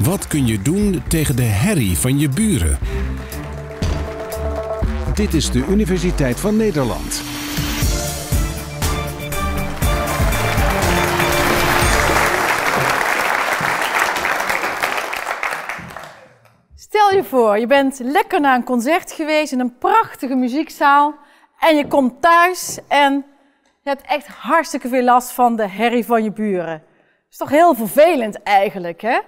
Wat kun je doen tegen de herrie van je buren? Dit is de Universiteit van Nederland. Stel je voor, je bent lekker naar een concert geweest in een prachtige muziekzaal en je komt thuis en je hebt echt hartstikke veel last van de herrie van je buren is toch heel vervelend eigenlijk, hè?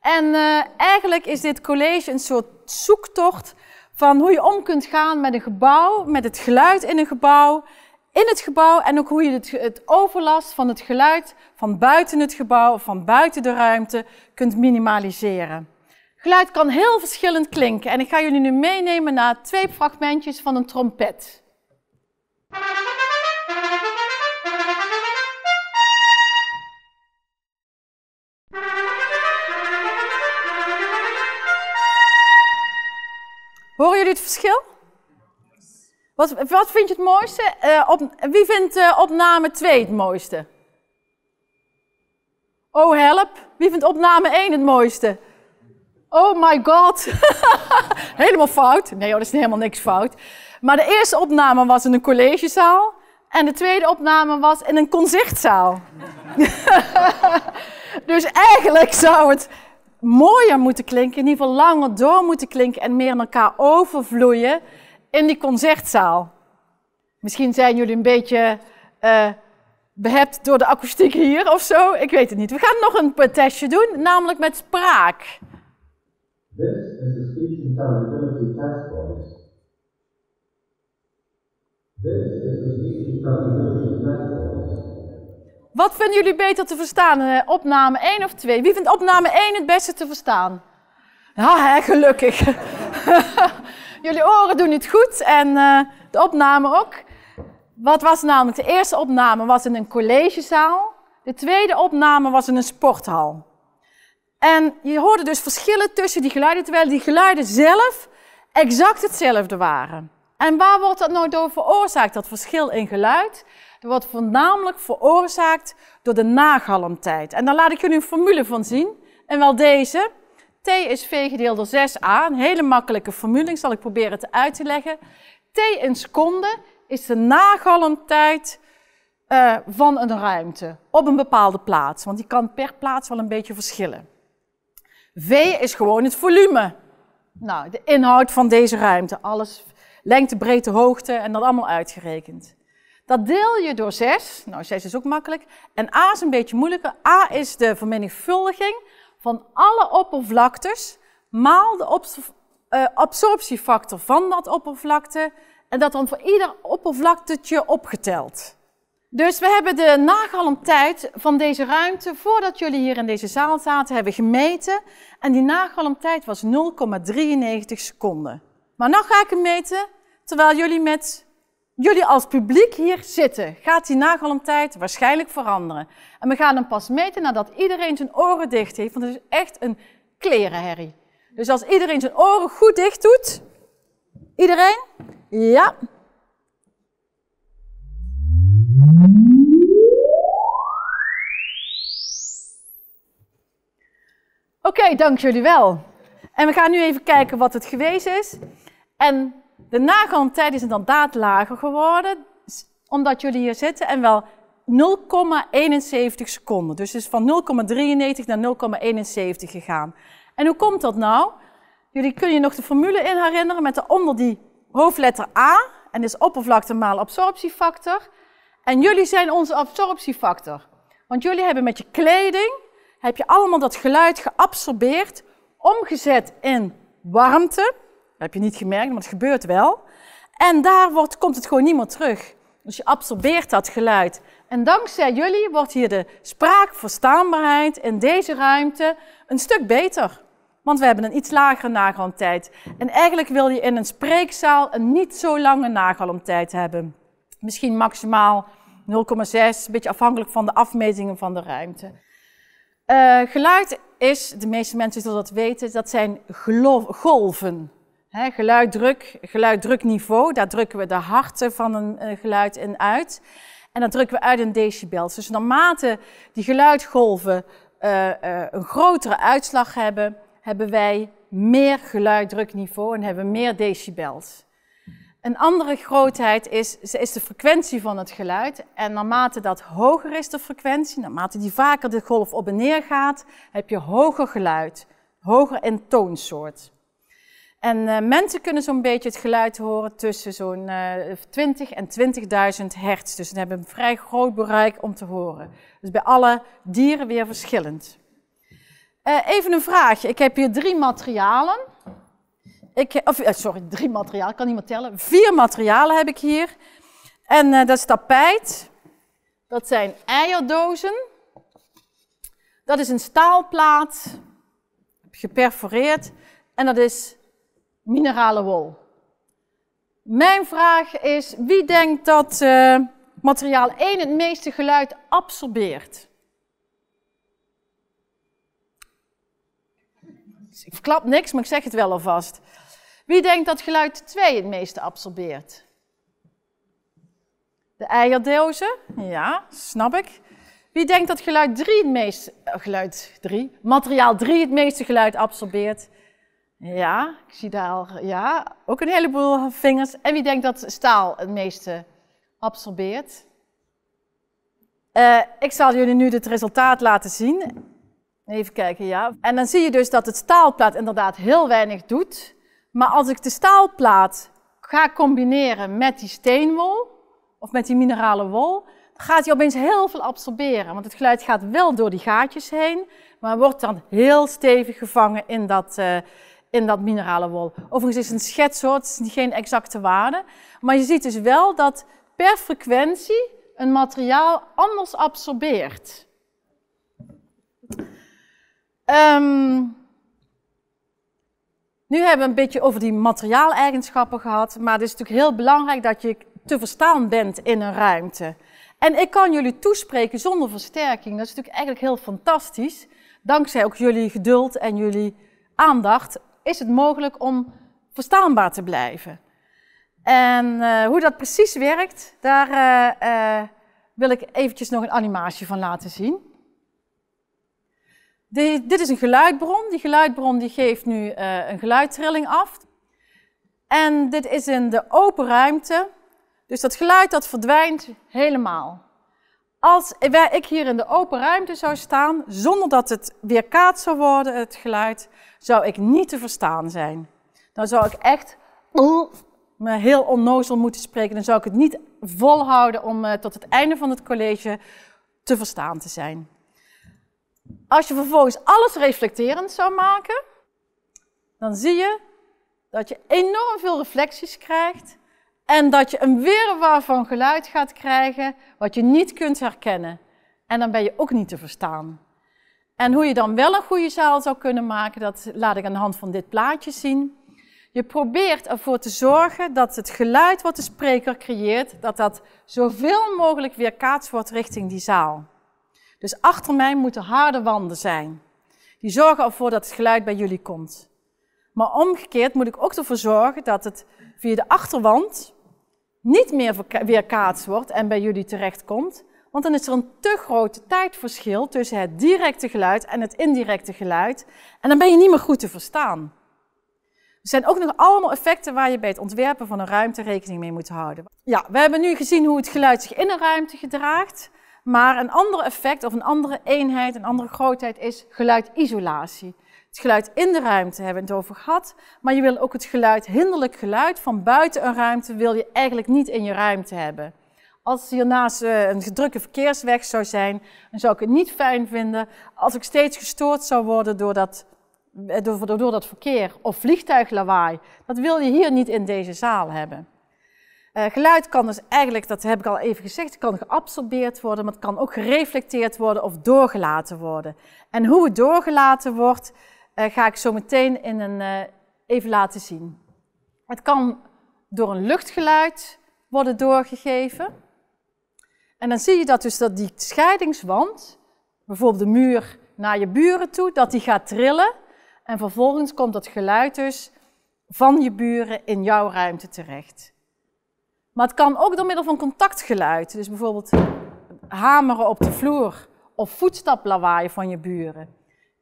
En eh, eigenlijk is dit college een soort zoektocht van hoe je om kunt gaan met een gebouw, met het geluid in een gebouw, in het gebouw en ook hoe je het, het overlast van het geluid van buiten het gebouw, van buiten de ruimte, kunt minimaliseren. Geluid kan heel verschillend klinken en ik ga jullie nu meenemen naar twee fragmentjes van een trompet. Horen jullie het verschil? Wat, wat vind je het mooiste? Eh, op, wie vindt eh, opname 2 het mooiste? Oh help, wie vindt opname 1 het mooiste? Oh my god, helemaal fout. Nee, dat is helemaal niks fout. Maar de eerste opname was in een collegezaal en de tweede opname was in een concertzaal. dus eigenlijk zou het mooier moeten klinken, in ieder geval langer door moeten klinken en meer in elkaar overvloeien in die concertzaal. Misschien zijn jullie een beetje uh, behept door de akoestiek hier of zo. Ik weet het niet. We gaan nog een testje doen, namelijk met spraak. This is the speech intelligibility test voice. This is the speech intelligibility wat vinden jullie beter te verstaan? Eh, opname 1 of 2? Wie vindt opname 1 het beste te verstaan? Ja, hè, gelukkig. jullie oren doen het goed en eh, de opname ook. Wat was namelijk? De eerste opname was in een collegezaal. De tweede opname was in een sporthal. En je hoorde dus verschillen tussen die geluiden, terwijl die geluiden zelf exact hetzelfde waren. En waar wordt dat nou door veroorzaakt, dat verschil in geluid? Dat wordt voornamelijk veroorzaakt door de nagalmtijd. En daar laat ik jullie een formule van zien. En wel deze. T is V gedeeld door 6a. Een hele makkelijke formule, ik zal ik proberen te uit te leggen. T in seconden is de nagalmtijd eh, van een ruimte op een bepaalde plaats. Want die kan per plaats wel een beetje verschillen. V is gewoon het volume. Nou, de inhoud van deze ruimte, alles lengte, breedte, hoogte en dat allemaal uitgerekend. Dat deel je door 6. Nou, 6 is ook makkelijk. En a is een beetje moeilijker. a is de vermenigvuldiging van alle oppervlaktes maal de eh, absorptiefactor van dat oppervlakte. En dat dan voor ieder oppervlaktetje opgeteld. Dus we hebben de nagalmtijd van deze ruimte, voordat jullie hier in deze zaal zaten, hebben gemeten. En die nagalmtijd was 0,93 seconden. Maar nu ga ik hem meten terwijl jullie met jullie als publiek hier zitten. Gaat die tijd waarschijnlijk veranderen. En we gaan hem pas meten nadat iedereen zijn oren dicht heeft, want het is echt een klerenherrie. Dus als iedereen zijn oren goed dicht doet, iedereen? Ja. Oké, dank jullie wel. En we gaan nu even kijken wat het geweest is. En de tijd is inderdaad lager geworden, omdat jullie hier zitten, en wel 0,71 seconden. Dus het is van 0,93 naar 0,71 gegaan. En hoe komt dat nou? Jullie kunnen je nog de formule in herinneren met onder die hoofdletter A. En dat is oppervlakte maal absorptiefactor. En jullie zijn onze absorptiefactor. Want jullie hebben met je kleding, heb je allemaal dat geluid geabsorbeerd, omgezet in warmte heb je niet gemerkt, maar het gebeurt wel. En daar wordt, komt het gewoon niet meer terug. Dus je absorbeert dat geluid. En dankzij jullie wordt hier de spraakverstaanbaarheid in deze ruimte een stuk beter. Want we hebben een iets lagere nagalmtijd. En eigenlijk wil je in een spreekzaal een niet zo lange nagalmtijd hebben. Misschien maximaal 0,6, een beetje afhankelijk van de afmetingen van de ruimte. Eh, geluid is, de meeste mensen zullen dat weten, dat zijn golven geluiddruk, geluiddrukniveau, daar drukken we de harten van een eh, geluid in uit. En dat drukken we uit in decibels. Dus naarmate die geluidgolven uh, eh, eh, een grotere uitslag hebben, hebben wij meer geluiddrukniveau en hebben meer decibels. Een andere grootheid is, is de frequentie van het geluid. En naarmate dat hoger is, de frequentie, naarmate die vaker de golf op en neer gaat, heb je hoger geluid, hoger in toonsoort. En eh, mensen kunnen zo'n beetje het geluid horen tussen zo'n 20 eh, en 20.000 hertz. Dus ze hebben een vrij groot bereik om te horen. Dus bij alle dieren weer verschillend. Eh, even een vraagje. Ik heb hier drie materialen. Ik, of, sorry, drie materialen, ik kan niet meer tellen. Vier materialen heb ik hier. En dat is tapijt. Dat zijn eierdozen. Dat is een staalplaat, geperforeerd. En dat is minerale wol. Mijn vraag is, wie denkt dat uh, materiaal 1 het meeste geluid absorbeert? Dus ik verklap niks, maar ik zeg het wel alvast. Wie denkt dat geluid 2 het meeste absorbeert? De eierdozen? Ja, snap ik. Wie denkt dat geluid 3 het meeste... Eh, geluid 3? Materiaal 3 het meeste geluid absorbeert? Ja, ik zie daar al ja, ook een heleboel vingers. En wie denkt dat staal het meeste absorbeert? Eh, ik zal jullie nu het resultaat laten zien. Even kijken, ja. En dan zie je dus dat het staalplaat inderdaad heel weinig doet. Maar als ik de staalplaat ga combineren met die steenwol, of met die minerale wol, dan gaat hij opeens heel veel absorberen. Want het geluid gaat wel door die gaatjes heen, maar wordt dan heel stevig gevangen in dat... Eh, in dat mineralenwol. Overigens is het een schets hoor, het is geen exacte waarde. Maar je ziet dus wel dat per frequentie een materiaal anders absorbeert. Ehm, nu hebben we een beetje over die materiaaleigenschappen gehad, maar het is natuurlijk heel belangrijk dat je te verstaan bent in een ruimte. En ik kan jullie toespreken zonder versterking. Dat is natuurlijk eigenlijk heel fantastisch. Dankzij ook jullie geduld en jullie aandacht is het mogelijk om verstaanbaar te blijven. En eh, hoe dat precies werkt, daar eh, eh, wil ik eventjes nog een animatie van laten zien. dit is een geluidbron. Die geluidbron die geeft nu een geluidtrilling af. En dit is in de open ruimte. Dus dat geluid dat verdwijnt helemaal als ik hier in de open ruimte zou staan, zonder dat het weerkaatst zou worden, het geluid, zou ik niet te verstaan zijn. Dan zou ik echt eh, me heel onnozel moeten spreken. Dan zou ik het niet volhouden om eh, tot het einde van het college te verstaan te zijn. Als je vervolgens alles reflecterend zou maken, dan zie je dat je enorm veel reflecties krijgt en dat je een weerwaar van geluid gaat krijgen wat je niet kunt herkennen. En dan ben je ook niet te verstaan. En hoe je dan wel een goede zaal zou kunnen maken, dat laat ik aan de hand van dit plaatje zien. Je probeert ervoor te zorgen dat het geluid wat de spreker creëert, dat dat zoveel mogelijk weerkaatst wordt richting die zaal. Dus achter mij moeten harde wanden zijn. Die zorgen ervoor dat het geluid bij jullie komt. Maar omgekeerd moet ik ook ervoor zorgen dat het via de achterwand niet meer weerkaatst wordt en bij jullie terechtkomt. Want dan is er een te groot tijdverschil tussen het directe geluid en het indirecte geluid. En dan ben je niet meer goed te verstaan. Er zijn ook nog allemaal effecten waar je bij het ontwerpen van een ruimte rekening mee moet houden. Ja, we hebben nu gezien hoe het geluid zich in een ruimte gedraagt. Maar een ander effect of een andere eenheid, een andere grootheid is geluidisolatie. Het geluid in de ruimte hebben we het over gehad, maar je wil ook het geluid, hinderlijk geluid van buiten een ruimte, wil je eigenlijk niet in je ruimte hebben. Als hiernaast eh, een gedrukte verkeersweg zou zijn, dan zou ik het niet fijn vinden als ik steeds gestoord zou worden door dat, eh, door, door dat verkeer of vliegtuiglawaai. Dat wil je hier niet in deze zaal hebben. Eh, geluid kan dus eigenlijk, dat heb ik al even gezegd, kan geabsorbeerd worden, maar het kan ook gereflecteerd worden of doorgelaten worden. En hoe het doorgelaten wordt, eh, ga ik zo meteen in een, eh, even laten zien. Het kan door een luchtgeluid worden doorgegeven. En dan zie je dat dus dat die scheidingswand, bijvoorbeeld de muur naar je buren toe, dat die gaat trillen. En vervolgens komt dat geluid dus van je buren in jouw ruimte terecht. Maar het kan ook door middel van contactgeluid. Dus bijvoorbeeld hameren op de vloer of voetstaplawaai van je buren.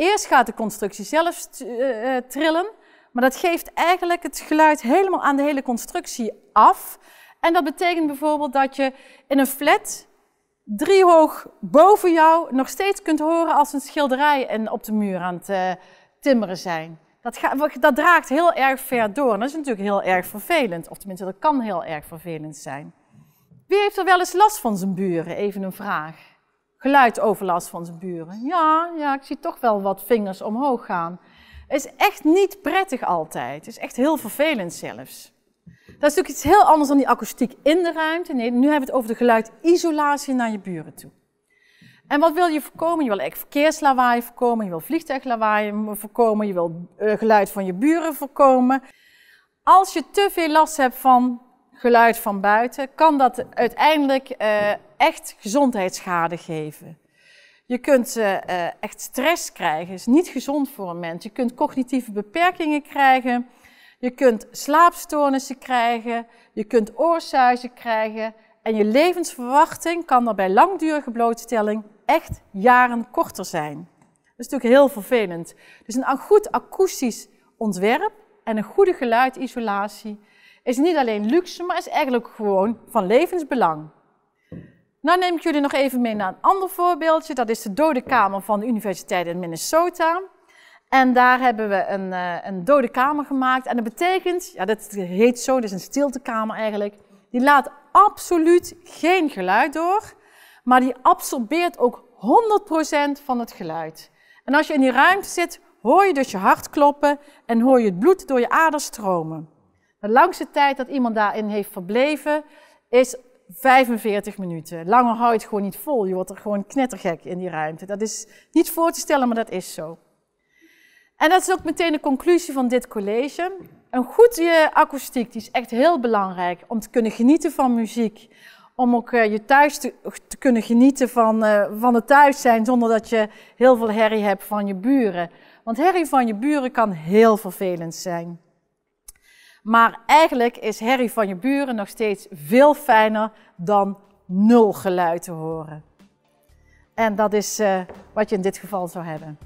Eerst gaat de constructie zelf eh, eh, trillen, maar dat geeft eigenlijk het geluid helemaal aan de hele constructie af. En dat betekent bijvoorbeeld dat je in een flat driehoog boven jou nog steeds kunt horen als een schilderij en op de muur aan het eh, timmeren zijn. Dat, dat draagt heel erg ver door en dat is natuurlijk heel erg vervelend. Of tenminste, dat kan heel erg vervelend zijn. Wie heeft er wel eens last van zijn buren? Even een vraag geluidsoverlast van zijn buren. Ja, ja, ik zie toch wel wat vingers omhoog gaan. is echt niet prettig altijd. is echt heel vervelend zelfs. Dat is natuurlijk iets heel anders dan die akoestiek in de ruimte. Nee, nu hebben we het over de geluidisolatie naar je buren toe. En wat wil je voorkomen? Je wil echt verkeerslawaai voorkomen, je wil vliegtuiglawaai voorkomen, je wil eh, geluid van je buren voorkomen. Als je te veel last hebt van geluid van buiten, kan dat uiteindelijk eh, echt gezondheidsschade geven. Je kunt eh, eh, echt stress krijgen, is niet gezond voor een mens. Je kunt cognitieve beperkingen krijgen. Je kunt slaapstoornissen krijgen. Je kunt oorsuizen krijgen. En je levensverwachting kan er bij langdurige blootstelling echt jaren korter zijn. Dat is natuurlijk heel vervelend. Dus een goed akoestisch ontwerp en een goede geluidisolatie is niet alleen luxe, maar is eigenlijk gewoon van levensbelang. Nou neem ik jullie nog even mee naar een ander voorbeeldje. Dat is de dode kamer van de Universiteit in Minnesota. En daar hebben we een, eh, een dode kamer gemaakt. En dat betekent, ja, dat heet zo, dat is een stiltekamer eigenlijk. Die laat absoluut geen geluid door, maar die absorbeert ook 100% van het geluid. En als je in die ruimte zit, hoor je dus je hart kloppen en hoor je het bloed door je aders stromen. De langste tijd dat iemand daarin heeft verbleven, is 45 minuten. Langer houdt je het gewoon niet vol. Je wordt er gewoon knettergek in die ruimte. Dat is niet voor te stellen, maar dat is zo. En dat is ook meteen de conclusie van dit college. Een goede akoestiek die is echt heel belangrijk om te kunnen genieten van muziek. Om ook eh, je thuis te, kunnen genieten van, eh, van het thuis zijn zonder dat je heel veel herrie hebt van je buren. Want herrie van je buren kan heel vervelend zijn. Maar eigenlijk is herrie van je buren nog steeds veel fijner dan nul geluid te horen. En dat is eh, wat je in dit geval zou hebben.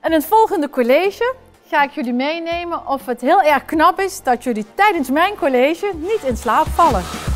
En in het volgende college ga ik jullie meenemen of het heel erg knap is dat jullie tijdens mijn college niet in slaap vallen.